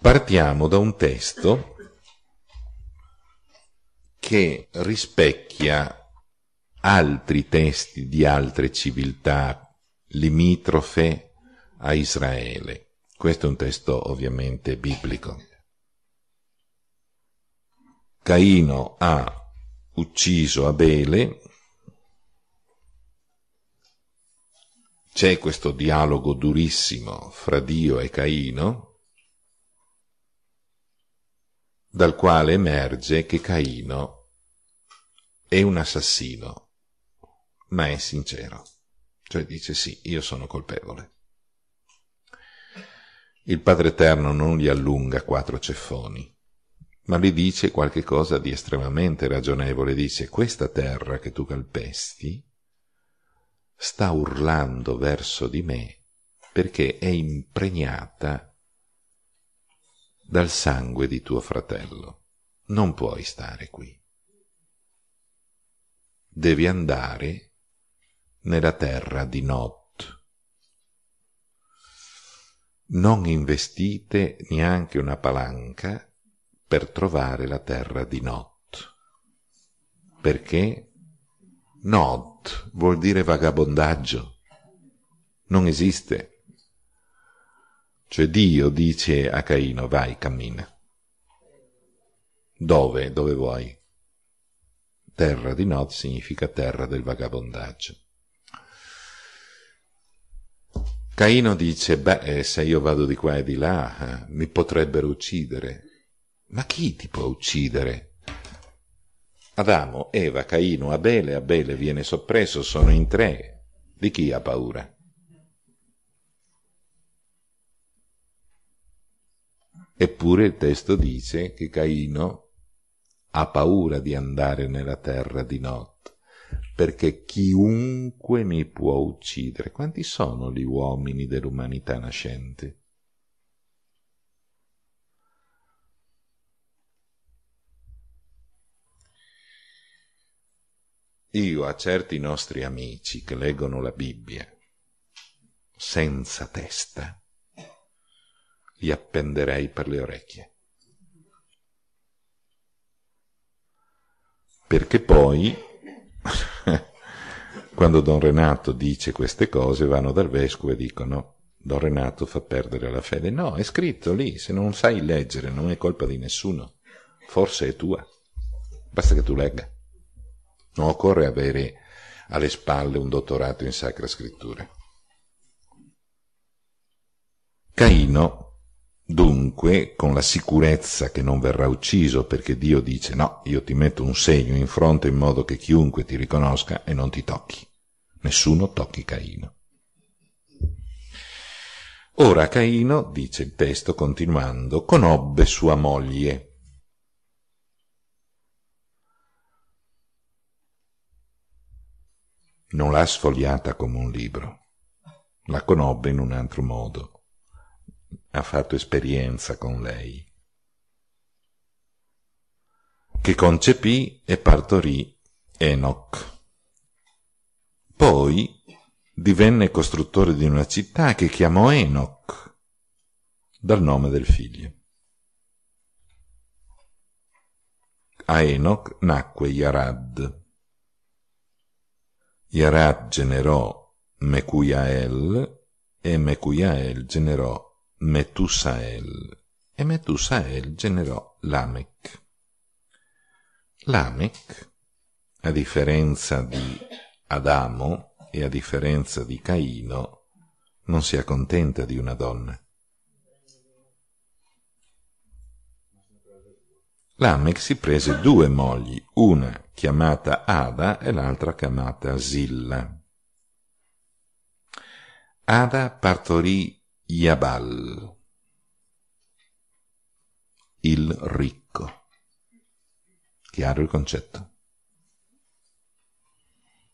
Partiamo da un testo che rispecchia altri testi di altre civiltà limitrofe a Israele. Questo è un testo ovviamente biblico. Caino ha ucciso Abele, c'è questo dialogo durissimo fra Dio e Caino, dal quale emerge che Caino è un assassino, ma è sincero. Cioè dice sì, io sono colpevole. Il Padre Eterno non gli allunga quattro ceffoni, ma gli dice qualche cosa di estremamente ragionevole. Dice, questa terra che tu calpesti sta urlando verso di me perché è impregnata dal sangue di tuo fratello. Non puoi stare qui. Devi andare nella terra di Not. non investite neanche una palanca per trovare la terra di Not, perché Not vuol dire vagabondaggio, non esiste. Cioè Dio dice a Caino, vai, cammina. Dove? Dove vuoi? Terra di Nod significa terra del vagabondaggio. Caino dice, beh, eh, se io vado di qua e di là, eh, mi potrebbero uccidere. Ma chi ti può uccidere? Adamo, Eva, Caino, Abele, Abele viene soppresso, sono in tre. Di chi ha paura? Eppure il testo dice che Caino ha paura di andare nella terra di notte, perché chiunque mi può uccidere. Quanti sono gli uomini dell'umanità nascente? Io a certi nostri amici che leggono la Bibbia senza testa li appenderei per le orecchie. Perché poi, quando Don Renato dice queste cose, vanno dal vescovo e dicono Don Renato fa perdere la fede. No, è scritto lì, se non sai leggere non è colpa di nessuno, forse è tua, basta che tu legga. Non occorre avere alle spalle un dottorato in Sacra Scrittura. Caino Dunque, con la sicurezza che non verrà ucciso perché Dio dice no, io ti metto un segno in fronte in modo che chiunque ti riconosca e non ti tocchi. Nessuno tocchi Caino. Ora Caino, dice il testo continuando, conobbe sua moglie. Non l'ha sfogliata come un libro, la conobbe in un altro modo ha fatto esperienza con lei, che concepì e partorì Enoch. Poi divenne costruttore di una città che chiamò Enoch, dal nome del figlio. A Enoch nacque Yarad. Yarad generò Mecuiael e Mecuiael generò Metusael e Metusael generò Lamech. Lamech, a differenza di Adamo e a differenza di Caino, non si accontenta di una donna. Lamech si prese due mogli, una chiamata Ada e l'altra chiamata Zilla. Ada partorì Yabal, il ricco. Chiaro il concetto.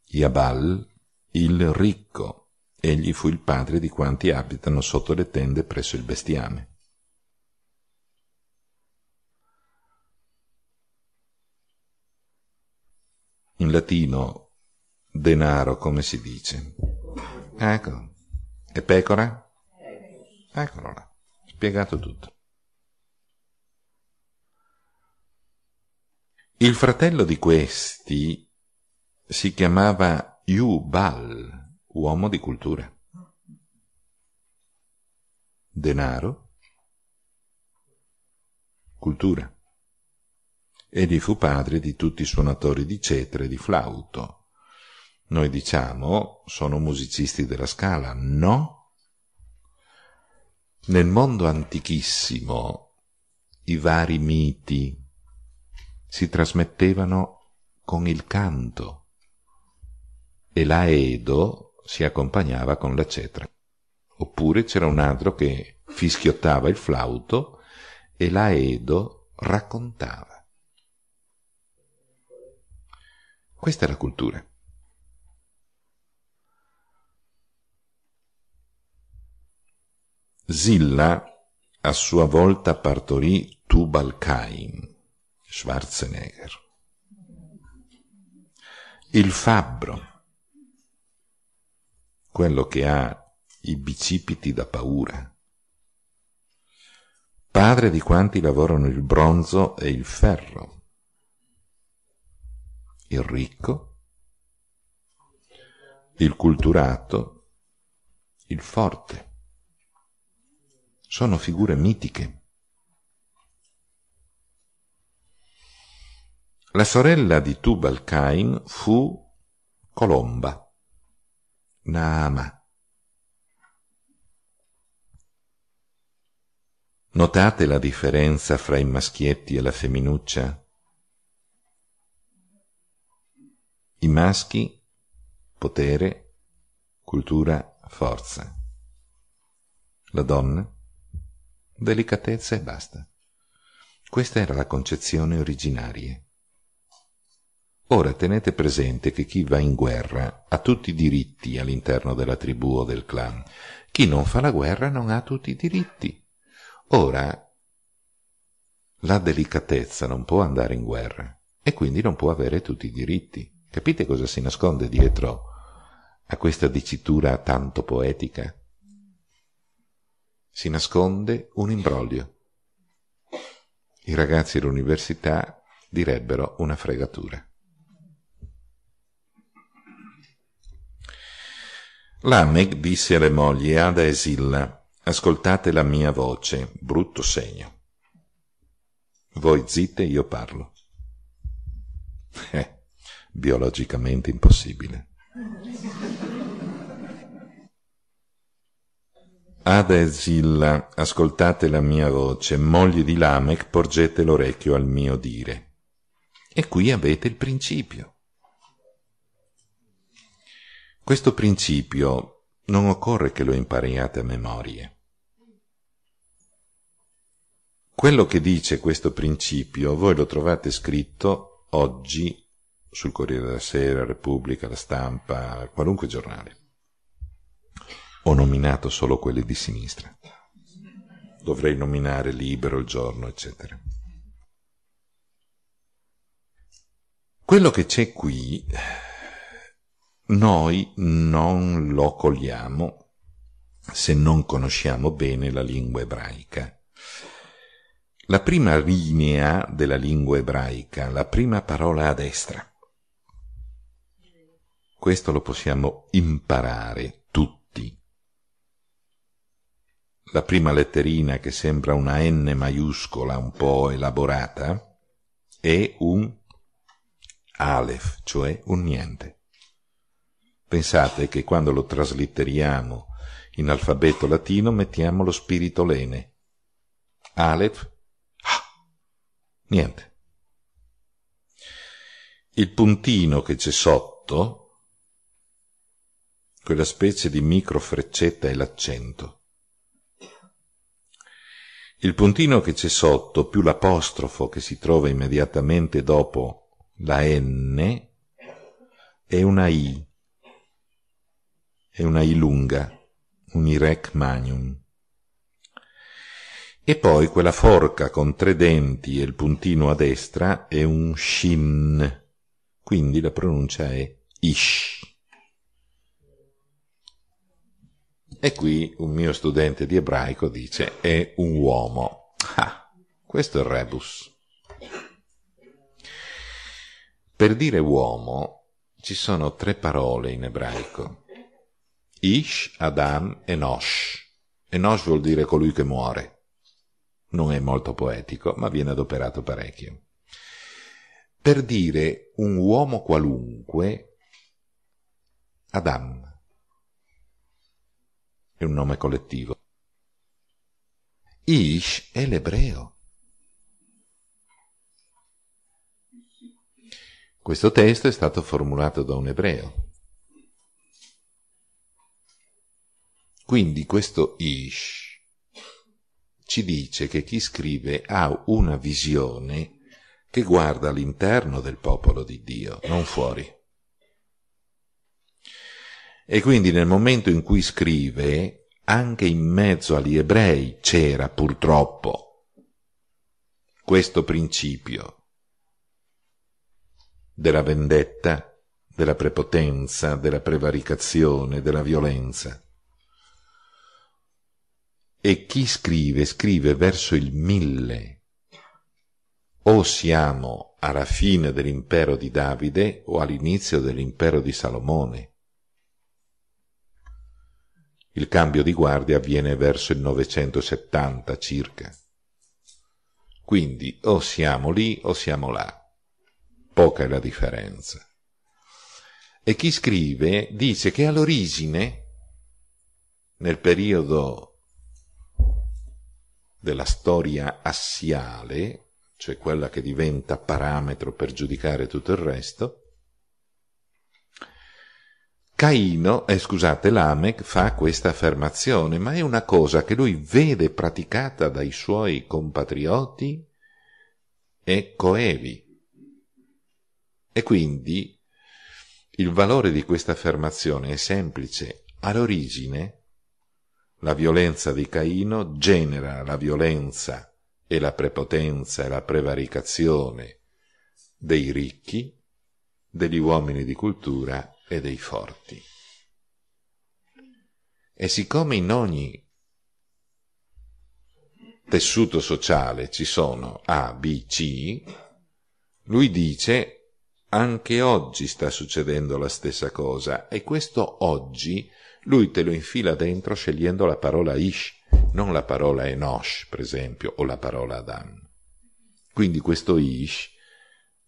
Yabal, il ricco, egli fu il padre di quanti abitano sotto le tende presso il bestiame. In latino denaro come si dice? Ecco. E pecora? Eccolo là, spiegato tutto. Il fratello di questi si chiamava Yubal, uomo di cultura. Denaro, cultura. Egli fu padre di tutti i suonatori di cetre e di flauto. Noi diciamo, sono musicisti della scala, no? Nel mondo antichissimo i vari miti si trasmettevano con il canto e l'aedo si accompagnava con la cetra. Oppure c'era un altro che fischiottava il flauto e l'aedo raccontava. Questa è la cultura. Zilla a sua volta partorì Tubal Cain, Schwarzenegger. Il fabbro, quello che ha i bicipiti da paura, padre di quanti lavorano il bronzo e il ferro, il ricco, il culturato, il forte sono figure mitiche. La sorella di Tubal Cain fu Colomba, Naama. Notate la differenza fra i maschietti e la femminuccia? I maschi, potere, cultura, forza. La donna, delicatezza e basta. Questa era la concezione originaria. Ora tenete presente che chi va in guerra ha tutti i diritti all'interno della tribù o del clan. Chi non fa la guerra non ha tutti i diritti. Ora, la delicatezza non può andare in guerra e quindi non può avere tutti i diritti. Capite cosa si nasconde dietro a questa dicitura tanto poetica? si nasconde un imbroglio. I ragazzi dell'università direbbero una fregatura. L'Ameg disse alle mogli Ada e Silla, ascoltate la mia voce, brutto segno. Voi zitte, io parlo. Eh, biologicamente impossibile. Ada e Zilla, ascoltate la mia voce, moglie di Lamech, porgete l'orecchio al mio dire. E qui avete il principio. Questo principio non occorre che lo impariate a memoria. Quello che dice questo principio voi lo trovate scritto oggi sul Corriere della Sera, Repubblica, La Stampa, qualunque giornale. Ho nominato solo quelle di sinistra. Dovrei nominare libero il giorno, eccetera. Quello che c'è qui noi non lo cogliamo se non conosciamo bene la lingua ebraica. La prima linea della lingua ebraica, la prima parola a destra. Questo lo possiamo imparare la prima letterina che sembra una N maiuscola un po' elaborata è un Aleph, cioè un niente. Pensate che quando lo traslitteriamo in alfabeto latino mettiamo lo spirito lene. Aleph, ah, niente. Il puntino che c'è sotto, quella specie di micro freccetta è l'accento. Il puntino che c'è sotto più l'apostrofo che si trova immediatamente dopo la N è una I, è una I lunga, un Irec magnum. E poi quella forca con tre denti e il puntino a destra è un Shin, quindi la pronuncia è Ish. E qui un mio studente di ebraico dice è un uomo. Ah, questo è il rebus. Per dire uomo ci sono tre parole in ebraico. Ish, Adam e Nosh. E Nosh vuol dire colui che muore. Non è molto poetico, ma viene adoperato parecchio. Per dire un uomo qualunque, Adam è un nome collettivo. Ish è l'ebreo. Questo testo è stato formulato da un ebreo. Quindi questo Ish ci dice che chi scrive ha una visione che guarda all'interno del popolo di Dio, non fuori. E quindi nel momento in cui scrive, anche in mezzo agli ebrei c'era purtroppo questo principio della vendetta, della prepotenza, della prevaricazione, della violenza. E chi scrive, scrive verso il mille. O siamo alla fine dell'impero di Davide o all'inizio dell'impero di Salomone. Il cambio di guardia avviene verso il 970 circa. Quindi o siamo lì o siamo là. Poca è la differenza. E chi scrive dice che all'origine, nel periodo della storia assiale, cioè quella che diventa parametro per giudicare tutto il resto, Caino, eh, scusate, Lamech fa questa affermazione, ma è una cosa che lui vede praticata dai suoi compatrioti e coevi. E quindi il valore di questa affermazione è semplice. All'origine la violenza di Caino genera la violenza e la prepotenza e la prevaricazione dei ricchi, degli uomini di cultura e dei forti. E siccome in ogni tessuto sociale ci sono A, B, C, lui dice anche oggi sta succedendo la stessa cosa e questo oggi lui te lo infila dentro scegliendo la parola ish, non la parola enosh, per esempio, o la parola Adam. Quindi questo ish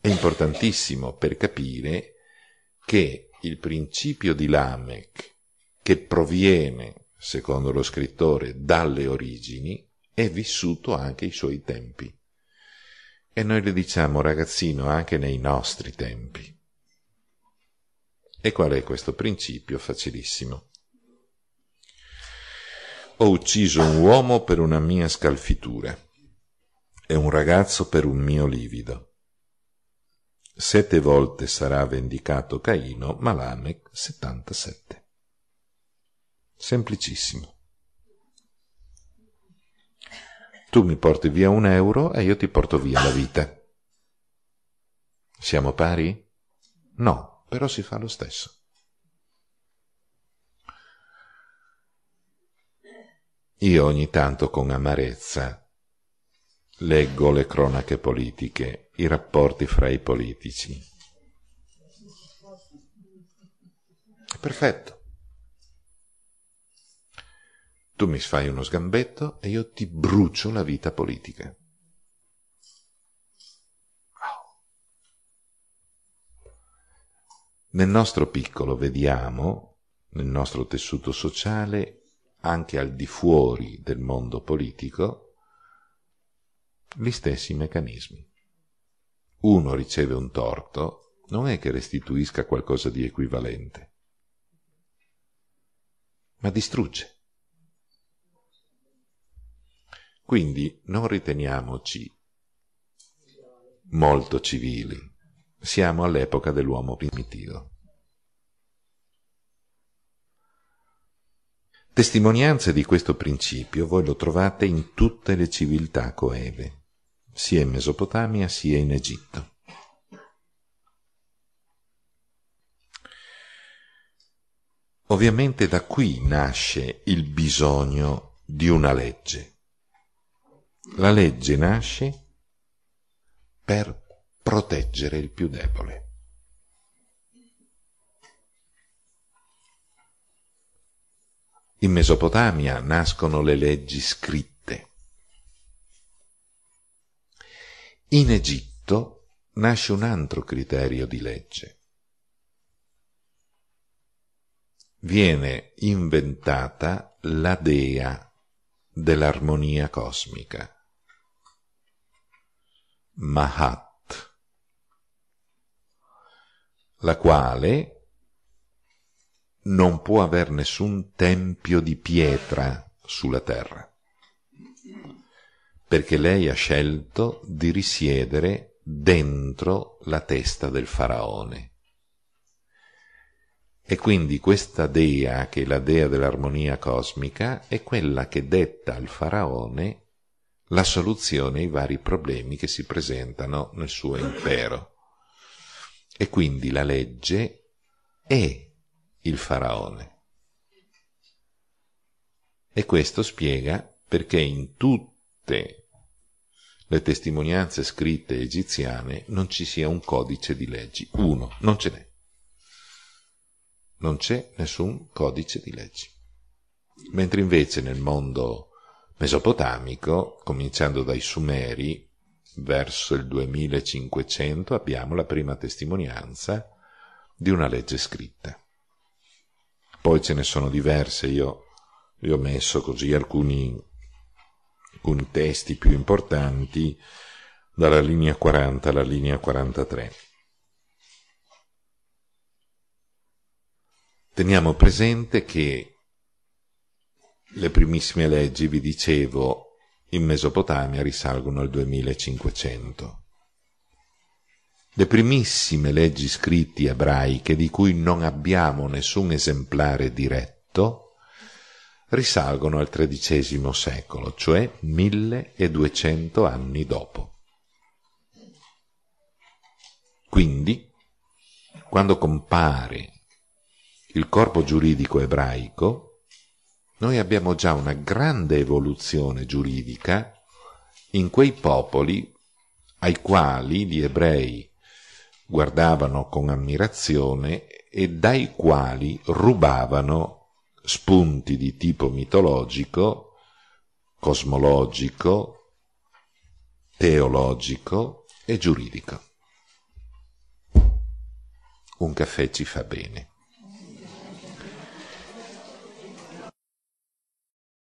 è importantissimo per capire che il principio di Lamech, che proviene, secondo lo scrittore, dalle origini, è vissuto anche ai suoi tempi. E noi le diciamo, ragazzino, anche nei nostri tempi. E qual è questo principio? Facilissimo. Ho ucciso un uomo per una mia scalfitura e un ragazzo per un mio livido. Sette volte sarà vendicato Caino, ma 77. Semplicissimo. Tu mi porti via un euro e io ti porto via la vita. Siamo pari? No, però si fa lo stesso. Io ogni tanto con amarezza leggo le cronache politiche i rapporti fra i politici. perfetto. Tu mi fai uno sgambetto e io ti brucio la vita politica. Nel nostro piccolo vediamo, nel nostro tessuto sociale, anche al di fuori del mondo politico, gli stessi meccanismi uno riceve un torto, non è che restituisca qualcosa di equivalente, ma distrugge. Quindi non riteniamoci molto civili, siamo all'epoca dell'uomo primitivo. Testimonianze di questo principio voi lo trovate in tutte le civiltà coeve sia in Mesopotamia sia in Egitto. Ovviamente da qui nasce il bisogno di una legge. La legge nasce per proteggere il più debole. In Mesopotamia nascono le leggi scritte In Egitto nasce un altro criterio di legge. Viene inventata la dea dell'armonia cosmica, Mahat, la quale non può avere nessun tempio di pietra sulla terra perché lei ha scelto di risiedere dentro la testa del faraone. E quindi questa dea, che è la dea dell'armonia cosmica, è quella che detta al faraone la soluzione ai vari problemi che si presentano nel suo impero. E quindi la legge è il faraone. E questo spiega perché in tutto tutte le testimonianze scritte egiziane non ci sia un codice di leggi. Uno, non ce n'è. Non c'è nessun codice di leggi. Mentre invece nel mondo mesopotamico, cominciando dai Sumeri, verso il 2500 abbiamo la prima testimonianza di una legge scritta. Poi ce ne sono diverse, io, io ho messo così alcuni alcuni testi più importanti dalla linea 40 alla linea 43. Teniamo presente che le primissime leggi, vi dicevo, in Mesopotamia risalgono al 2500. Le primissime leggi scritte ebraiche, di cui non abbiamo nessun esemplare diretto, risalgono al XIII secolo, cioè 1200 anni dopo. Quindi, quando compare il corpo giuridico ebraico, noi abbiamo già una grande evoluzione giuridica in quei popoli ai quali gli ebrei guardavano con ammirazione e dai quali rubavano spunti di tipo mitologico, cosmologico, teologico e giuridico. Un caffè ci fa bene.